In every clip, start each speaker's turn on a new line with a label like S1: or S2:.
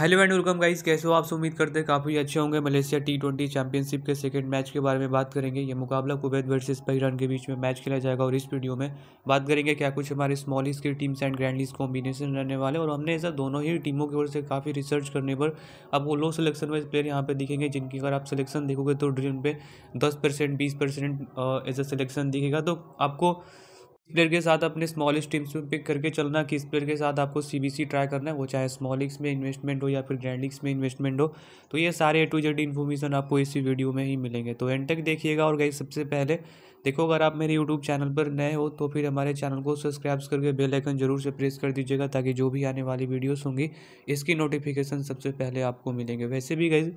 S1: hello and welcome guys कैसे हो आप उम्मीद करते हैं काफ़ी अच्छे होंगे मलेशिया टी ट्वेंटी चैंपियनशिप के सेकंड मैच के बारे में बात करेंगे ये मुकाबला कुवैत वर्सेस पहरान के बीच में मैच खेला जाएगा और इस वीडियो में बात करेंगे क्या कुछ हमारे स्मॉल की टीम्स एंड ग्रैंडलीस कॉम्बिनेशन रहने वाले और हमने ऐसा दोनों ही टीमों की ओर से काफ़ी रिसर्च करने पर वो लो सलेक्शन वाइज प्लेयर यहाँ पर दिखेंगे जिनकी अगर आप सिलेक्शन देखोगे तो ड्रीम पे दस परसेंट बीस परसेंट एज सलेक्शन सिलेक्शन दिखेगा तो आपको प्लेयर के साथ अपने स्मॉलेस्ट टीम्स में पिक करके चलना किस प्लेयर के साथ आपको सी बी सी ट्राई करना है वो चाहे स्मॉल लीग्स में इन्वेस्टमेंट हो या फिर ग्रैंड लीग्स में इन्वेस्टमेंट हो तो ये सारे ए टू जेड इन्फॉर्मेशन आपको इसी वीडियो में ही मिलेंगे तो एंड तक e देखिएगा और गई सबसे पहले देखो अगर आप मेरे यूट्यूब चैनल पर नए हो तो फिर हमारे चैनल को सब्सक्राइब करके बेल आइकन जरूर से प्रेस कर दीजिएगा ताकि जो भी आने वाली वीडियोस होंगी इसकी नोटिफिकेशन सबसे पहले आपको मिलेंगे वैसे भी गई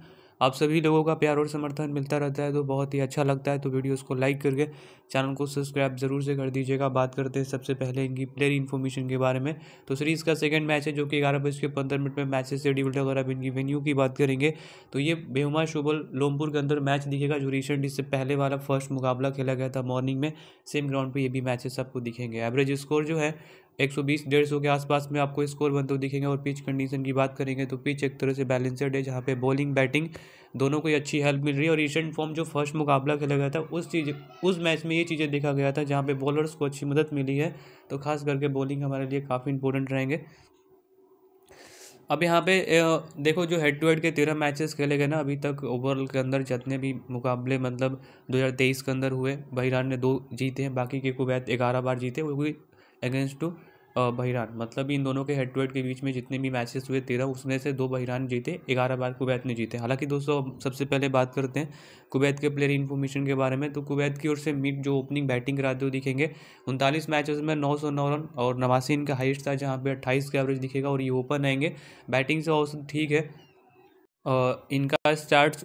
S1: आप सभी लोगों का प्यार और समर्थन मिलता रहता है तो बहुत ही अच्छा लगता है तो वीडियोस को लाइक करके चैनल को सब्सक्राइब ज़रूर से कर दीजिएगा बात करते हैं सबसे पहले इनकी प्लेयर इन्फॉर्मेशन के बारे में तो सीरीज़ का सेकंड मैच है जो कि ग्यारह बज के पंद्रह मिनट में मैचेस शेड्यूल्ड है अगर आप इनकी वेन्यू की बात करेंगे तो ये बेहुमा शुभल लोमपुर के अंदर मैच दिखेगा जो रिसेंट इससे पहले वाला फर्स्ट मुकाबला खेला गया था मॉर्निंग में सेम ग्राउंड पर ये भी मैचेस आपको दिखेंगे एवरेज स्कोर जो है एक सौ बीस डेढ़ सौ के आसपास में आपको स्कोर बनते हुए दिखेंगे और पिच कंडीशन की बात करेंगे तो पिच एक तरह से बैलेंसड है जहाँ पे बॉलिंग बैटिंग दोनों को ही अच्छी हेल्प मिल रही है और रिसेंट फॉर्म जो फर्स्ट मुकाबला खेला गया था उस चीज उस मैच में ये चीज़ें देखा गया था जहाँ पे बॉलर्स को अच्छी मदद मिली है तो खास करके बॉलिंग हमारे लिए काफ़ी इंपॉर्टेंट रहेंगे अब यहाँ पे देखो जो हेड टू हेड के तेरह मैचेस खेले गए ना अभी तक ओवरऑल के अंदर जितने भी मुकाबले मतलब 2023 के अंदर हुए बहिरान ने दो जीते हैं बाकी के कुवैत ग्यारह बार जीते वो भी अगेंस्ट टू बहिरान मतलब इन दोनों के हेड टू हेड के बीच में जितने भी मैचेस हुए तेरह उसमें से दो बहिरान जीते ग्यारह बार कुवैत ने जीते हालांकि दोस्तों सबसे पहले बात करते हैं कुवैत के प्लेयर इन्फॉर्मेशन के बारे में तो कुवैत की ओर से मिड जो ओपनिंग बैटिंग कराते हुए दिखेंगे उनतालीस मैचेस में नौ सौ नौ रन और नवासी इनका हाइस्ट था जहाँ पर अट्ठाईस का एवरेज दिखेगा और ये ओपन आएंगे बैटिंग से औसत ठीक है इनका स्टार्ट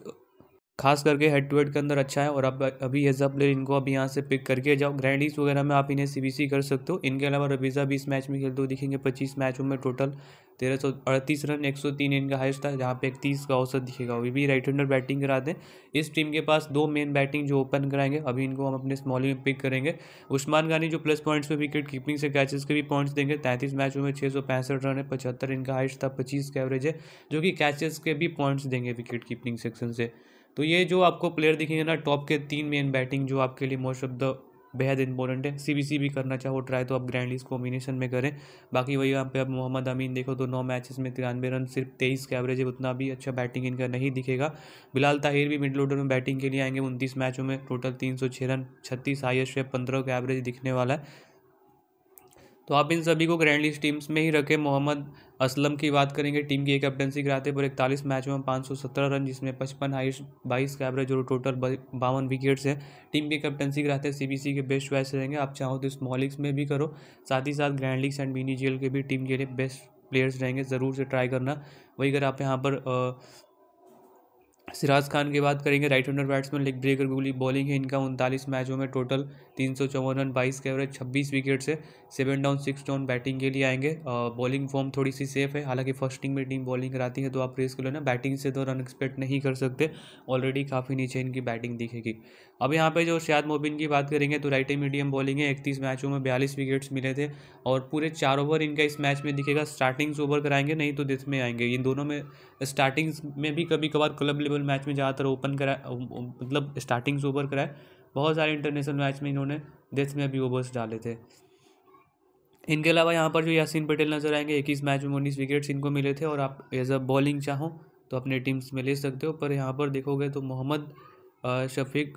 S1: खास करके हेड टू हेड के अंदर अच्छा है और आप अभी एज अ प्लेयर इनको अभी यहाँ से पिक करके जाओ ग्रैंडीज वगैरह में आप इन्हें सीबीसी कर सकते हो इनके अलावा रबीज़ा इस मैच में खेलते हुए दिखेंगे पच्चीस मैचों में टोटल तेरह सौ अड़तीस रन एक सौ तीन इनका हाइस्ट था जहाँ पे इकतीस का औसत दिखेगा अभी भी राइट हैंडर बैटिंग कराते हैं इस टीम के पास दो मेन बैटिंग जो ओपन कराएंगे अभी इनको हम अपने स्मॉलिंग में पिक करेंगे उस्मान गानी जो प्लस पॉइंट्स में विकेट कीपिंग से कैचेस के भी पॉइंट्स देंगे तैंतीस मैचों में छः सौ पैंसठ रन है पचहत्तर इनका हाइस्ट था पच्चीस का एवरेज है जो कि कैचेस के भी पॉइंट्स देंगे विकेट कीपिंग सेक्शन से तो ये जो आपको प्लेयर दिखेंगे ना टॉप के तीन मेन बैटिंग जो आपके लिए मोस्ट ऑफ द बेहद इंपॉर्टेंट है सीबीसी भी करना चाहो ट्राई तो आप ग्रैंड लीज कॉम्बिनेशन में करें बाकी वही यहाँ पे आप मोहम्मद अमीन देखो तो नौ मैचेस में तिरानवे रन सिर्फ तेईस का एवरेज है उतना भी अच्छा बैटिंग इनका नहीं दिखेगा बिलाल ताहिर भी मिडल ऑर्डर में बैटिंग के लिए आएंगे उनतीस मैचों में टोटल तीन सौ छः रन छत्तीस हाइएस्ट है पंद्रह का एवरेज दिखने वाला है तो आप इन सभी को ग्रैंड लीग टीम्स में ही रखें मोहम्मद असलम की बात करेंगे टीम की एक कैप्टनसी कराते पर इकतालीस मैच में पाँच सौ सत्रह रन जिसमें पचपन हाइस्ट बाईस का एवरेज और टोटल बावन विकेट्स हैं टीम की कैप्टनसी कराते सी बी सी के बेस्ट मैच रहेंगे आप चाहो तो स्मॉल लीग्स में भी करो साथ ही साथ ग्रैंड लीग्स एंड मिनी जेल के भी टीम के लिए बेस्ट प्लेयर्स रहेंगे ज़रूर से ट्राई करना वही अगर आप यहाँ पर सिराज खान की बात करेंगे right hander batsman leg breaker गोली बॉलिंग है इनका उनतालीस मैचों में टोटल तीन सौ चौवन रन बाईस के एवरेज छब्बीस विकेट से seven down six down batting के लिए आएंगे बॉलिंग फॉर्म थोड़ी सी सेफ है हालांकि फर्स्ट टीम में टीम बॉलिंग कराती है तो आप रेस को लेना बैटिंग से तो रन एक्सपेक्ट नहीं कर सकते ऑलरेडी काफ़ी नीचे इनकी बैटिंग दिखेगी अब यहाँ पे जो शायद मोबिन की बात करेंगे तो राइट मीडियम बॉलिंग है इकतीस मैचों में बयालीस विकेट्स मिले थे और पूरे चार ओवर इनका इस मैच में दिखेगा स्टार्टिंग्स ओवर कराएंगे नहीं तो डेथ में आएंगे इन दोनों में स्टार्टिंग्स में भी कभी कभार क्लब लेवल मैच में ज़्यादातर ओपन कराए मतलब स्टार्टिंग्स ओवर कराए बहुत सारे इंटरनेशनल मैच में इन्होंने डेथ में भी ओवर्स डाले थे इनके अलावा यहाँ पर जो यासीन पटेल नजर आएंगे इक्कीस मैच में उन्नीस विकेट्स इनको मिले थे और आप एज अ बॉलिंग चाहो तो अपने टीम्स में ले सकते हो पर यहाँ पर देखोगे तो Mohammad Shafiq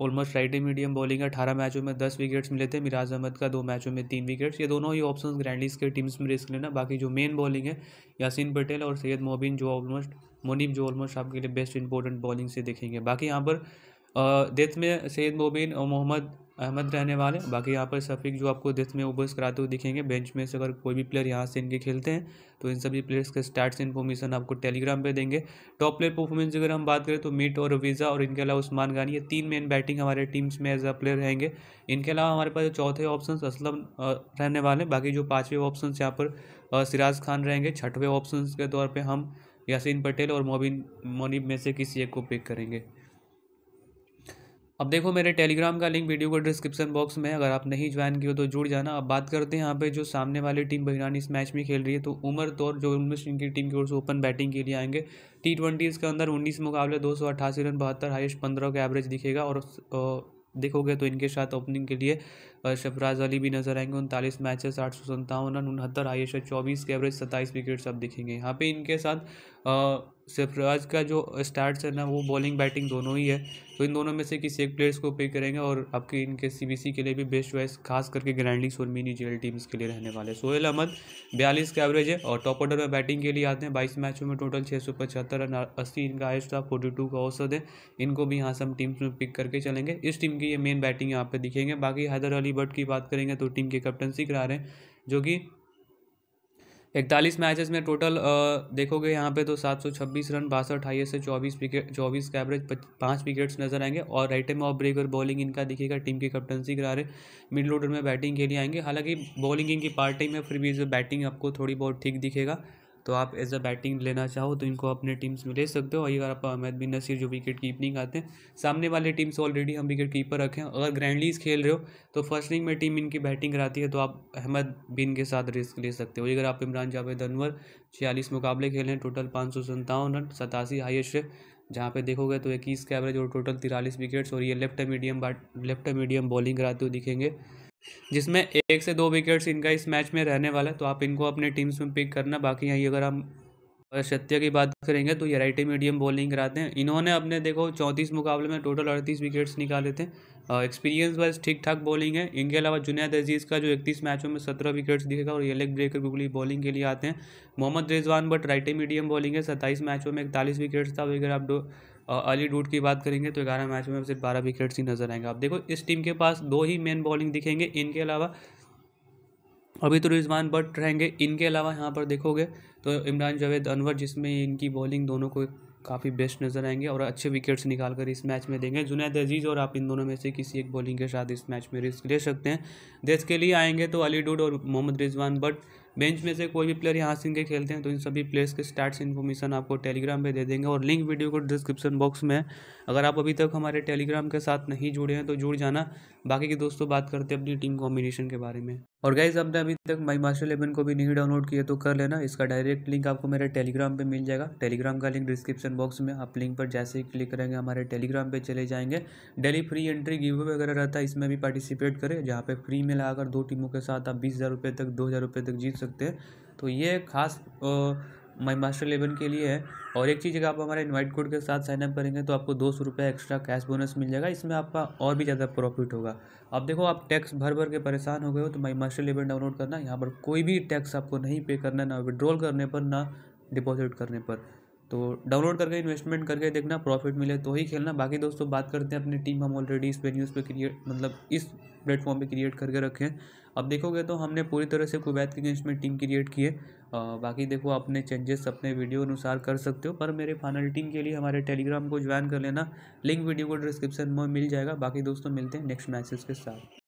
S1: almost right medium bowling है अठारह मैचों में दस विकेट्स मिले थे मिराज अहमद का दो मैचों में तीन विकेट्स ये दोनों ही ऑप्शन ग्रैंडीज के टीम्स में रिस्क लेना बाकी जो मेन बॉलिंग है यासिन पटेल और सैयद मोबिन जो ऑलमोस्ट मुनीब जो ऑलमोस्ट आपके लिए बेस्ट इंपॉर्टेंट बॉलिंग से देखेंगे बाकी यहाँ पर डेथ में सैयद मोबिन और मोहम्मद अहमद रहने वाले बाकी यहाँ पर सफिक जो आपको देश में ओबर्स कराते हुए दिखेंगे बेंच में से अगर कोई भी प्लेयर यहाँ से इनके खेलते हैं तो इन सभी प्लेयर्स के स्टार्ट इन्फॉर्मेशन आपको टेलीग्राम पे देंगे टॉप प्लेयर परफॉर्मेंस अगर हम बात करें तो मीट और वीज़ा और इनके अलावा उस्मान गानी ये तीन मेन बैटिंग हमारे टीम्स में एज अ प्लेयर रहेंगे इनके अलावा हमारे पास चौथे ऑप्शन असलम रहने वाले बाकी जो पाँचवें ऑप्शन यहाँ पर सिराज खान रहेंगे छठवें ऑप्शन के तौर पर हम यासीन पटेल और मोबिन मोनिब में से किसी एक को पिक करेंगे अब देखो मेरे टेलीग्राम का लिंक वीडियो को डिस्क्रिप्शन बॉक्स में अगर आप नहीं ज्वाइन किए तो जुड़ जाना अब बात करते हैं यहाँ पे जो सामने वाली टीम बहरान इस मैच में खेल रही है तो उमर तौर जो उन्नीस की टीम की ओर से ओपन बैटिंग के लिए आएंगे टी ट्वेंटी इसके अंदर उन्नीस मुकाबले दो सौ अट्ठासी रन बहत्तर हाइस्ट पंद्रह का एवरेज दिखेगा और देखोगे तो इनके साथ ओपनिंग के लिए सरफराज अली भी नजर आएंगे उनतालीस मैचेस आठ सौ संतावन रन उनहत्तर आई एस चौबीस के एवरेज सत्ताईस विकेट सब दिखेंगे यहाँ पे इनके साथ सरफराज का जो स्टार्ट है ना वो बॉलिंग बैटिंग दोनों ही है तो इन दोनों में से किसी एक प्लेयर्स को पिक करेंगे और आपके इनके सी के लिए भी बेस्ट चॉइस खास करके ग्रैंडिंग और मिनी जीएल टीम्स के लिए रहने वाले सोहेल अहमद बयालीस का एवरेज है और टॉप ऑर्डर में बैटिंग के लिए आते हैं बाईस मैचों में टोटल छः सौ पचहत्तर रन अस्सी इनका हाइस्ट था फोर्टी टू का औसत है इनको भी यहाँ से हम टीम्स में पिक करके चलेंगे इस टीम की ये मेन बैटिंग यहाँ पर दिखेंगे बाकी हैदर अली अली बट की बात करेंगे तो टीम की कैप्टनसी करा रहे हैं जो कि इकतालीस मैचेस में टोटल देखोगे यहाँ पे तो सात सौ छब्बीस रन बासठ हाइएस्ट से चौबीस विकेट चौबीस का एवरेज पाँच विकेट्स नजर आएंगे और right time off breaker bowling इनका दिखेगा टीम की कप्टनसी करा रहे मिडल ऑर्डर में बैटिंग के लिए आएंगे हालांकि बॉलिंग इनकी पार्ट टाइम है फिर भी जो बैटिंग आपको थोड़ी बहुत ठीक दिखेगा तो आप एज अ बैटिंग लेना चाहो तो इनको अपने टीम्स में ले सकते हो और अगर आप अहमद बिन नसीर जो विकेट कीपनिंग आते हैं सामने वाले टीम से ऑलरेडी हम विकेट कीपर रखें अगर ग्रैंडलीज खेल रहे हो तो फर्स्ट इनिंग में टीम इनकी बैटिंग कराती है तो आप अहमद बिन के साथ रिस्क ले सकते हो अगर आप इमरान जावेद अनवर छियालीस मुकाबले खेले हैं टोटल पाँच सौ सत्तावन रन सतासी है जहाँ पे देखोगे तो इक्कीस का एवरेज और टोटल तिरालीस विकेट्स और ये left medium bat left medium bowling कराते हुए दिखेंगे जिसमें एक से दो विकेट्स इनका इस मैच में रहने वाला है तो आप इनको अपने टीम्स में पिक करना बाकी यहीं अगर हम सत्य की बात करेंगे तो ये राइट मीडियम बॉलिंग कराते हैं इन्होंने अपने देखो चौंतीस मुकाबले में टोटल अड़तीस विकेट्स निकाले थे एक्सपीरियंस वाइज ठीक ठाक बॉलिंग है इनके अलावा जुनेद अजीज़ का जो इकतीस मैचों में सत्रह विकेट्स दिखेगा और ये लेग ब्रेकर गुगली बॉलिंग के लिए आते हैं Mohammad Rizwan bat right medium bowling है सत्ताईस मैचों में इकतालीस विकेट्स था अगर आप और अली डूड की बात करेंगे तो ग्यारह मैच में सिर्फ बारह विकेट्स ही नजर आएंगे आप देखो इस टीम के पास दो ही मेन बॉलिंग दिखेंगे इनके अलावा अभी तो रिजवान बट रहेंगे इनके अलावा यहाँ पर देखोगे तो इमरान जावेद अनवर जिसमें इनकी बॉलिंग दोनों को काफ़ी बेस्ट नज़र आएंगे और अच्छे विकेट्स निकाल कर इस मैच में देंगे जुनेद अजीज़ और आप इन दोनों में से किसी एक बॉलिंग के साथ इस मैच में रिस्क ले सकते हैं देश के लिए आएंगे तो अली डूड और मोहम्मद रिजवान बट बेंच में से कोई भी प्लेयर यहाँ से इनके खेलते हैं तो इन सभी प्लेयर्स के स्टार्ट इन्फॉर्मेशन आपको टेलीग्राम पे दे देंगे और लिंक वीडियो को डिस्क्रिप्शन बॉक्स में अगर आप अभी तक हमारे टेलीग्राम के साथ नहीं जुड़े हैं तो जुड़ जाना बाकी के दोस्तों बात करते हैं अपनी टीम कॉम्बिनेशन के बारे में और गाइज आपने अभी तक माई मास्टर इलेवन को भी नहीं डाउनलोड किया तो कर लेना इसका डायरेक्ट लिंक आपको मेरे टेलीग्राम पे मिल जाएगा टेलीग्राम का लिंक डिस्क्रिप्शन बॉक्स में आप लिंक पर जैसे ही क्लिक करेंगे हमारे टेलीग्राम पे चले जाएंगे डेली फ्री एंट्री गिव वगैरह रहता है इसमें भी पार्टिसिपेट करें जहाँ पे फ्री में लगाकर दो टीमों के साथ आप बीस हज़ार तक दो हज़ार तक जीत सकते सकते हैं तो ये खास माई मास्टर इलेवन के लिए है और एक चीज़ अगर आप हमारे इनवाइट कोड के साथ साइनअप करेंगे तो आपको दो सौ रुपये एक्स्ट्रा कैश बोनस मिल जाएगा इसमें आपका और भी ज़्यादा प्रॉफिट होगा अब देखो आप टैक्स भर भर के परेशान हो गए हो तो माई मास्टर इलेवन डाउनलोड करना यहाँ पर कोई भी टैक्स आपको नहीं पे करना ना विड्रॉल करने पर ना डिपॉजिट करने पर तो डाउनलोड करके इन्वेस्टमेंट करके देखना प्रॉफिट मिले तो ही खेलना बाकी दोस्तों बात करते हैं अपनी टीम हम ऑलरेडी इस वेन्यूज़ पे क्रिएट मतलब इस प्लेटफॉर्म पे क्रिएट करके रखे हैं अब देखोगे तो हमने पूरी तरह से कुवैत के अगेंस्ट में टीम क्रिएट की है बाकी देखो अपने चेंजेस अपने वीडियो अनुसार कर सकते हो पर मेरे फाइनल टीम के लिए हमारे टेलीग्राम को ज्वाइन कर लेना लिंक वीडियो को डिस्क्रिप्शन में मिल जाएगा बाकी दोस्तों मिलते हैं नेक्स्ट मैचेस के साथ